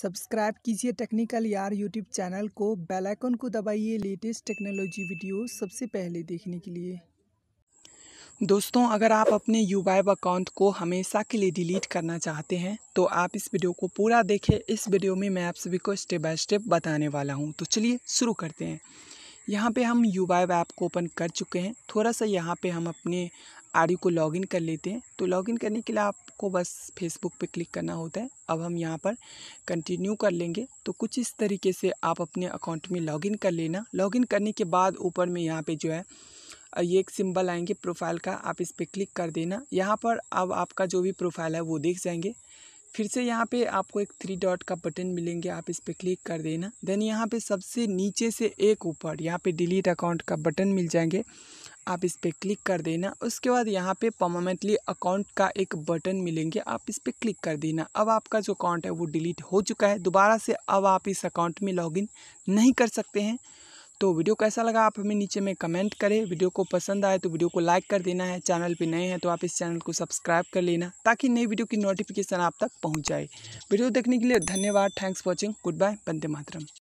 subscribe कीजिए technical यार YouTube channel को बेल आइकन को दबाइए लेटेस्ट टेक्नोलॉजी वीडियो सबसे पहले देखने के लिए दोस्तों अगर आप अपने यू अकाउंट को हमेशा के लिए डिलीट करना चाहते हैं तो आप इस वीडियो को पूरा देखें इस वीडियो में मैं आप सभी को स्टेप बाय स्टेप बताने वाला हूं तो चलिए शुरू करते हैं यहाँ पे हम यू ऐप को ओपन कर चुके हैं थोड़ा सा यहाँ पे हम अपने आर को लॉगिन कर लेते हैं तो लॉगिन करने के लिए आप आपको बस फेसबुक पे क्लिक करना होता है अब हम यहाँ पर कंटिन्यू कर लेंगे तो कुछ इस तरीके से आप अपने अकाउंट में लॉगिन कर लेना लॉगिन करने के बाद ऊपर में यहाँ पे जो है ये एक सिंबल आएंगे प्रोफाइल का आप इस पर क्लिक कर देना यहाँ पर अब आपका जो भी प्रोफाइल है वो देख जाएंगे फिर से यहाँ पे आपको एक थ्री डॉट का बटन मिलेंगे आप इस पर क्लिक कर देना देन यहाँ पे सबसे नीचे से एक ऊपर यहाँ पे डिलीट अकाउंट का बटन मिल जाएंगे आप इस पर क्लिक कर देना उसके बाद यहाँ पे परमानेंटली अकाउंट का एक बटन मिलेंगे आप इस पर क्लिक कर देना अब आपका जो अकाउंट है वो डिलीट हो चुका है दोबारा से अब आप इस अकाउंट में लॉगिन नहीं कर सकते हैं तो वीडियो कैसा लगा आप हमें नीचे में कमेंट करें वीडियो को पसंद आए तो वीडियो को लाइक कर देना है चैनल पर नए हैं तो आप इस चैनल को सब्सक्राइब कर लेना ताकि नई वीडियो की नोटिफिकेशन आप तक पहुँच जाए वीडियो देखने के लिए धन्यवाद थैंक्स वॉचिंग गुड बाय बंदे मातरम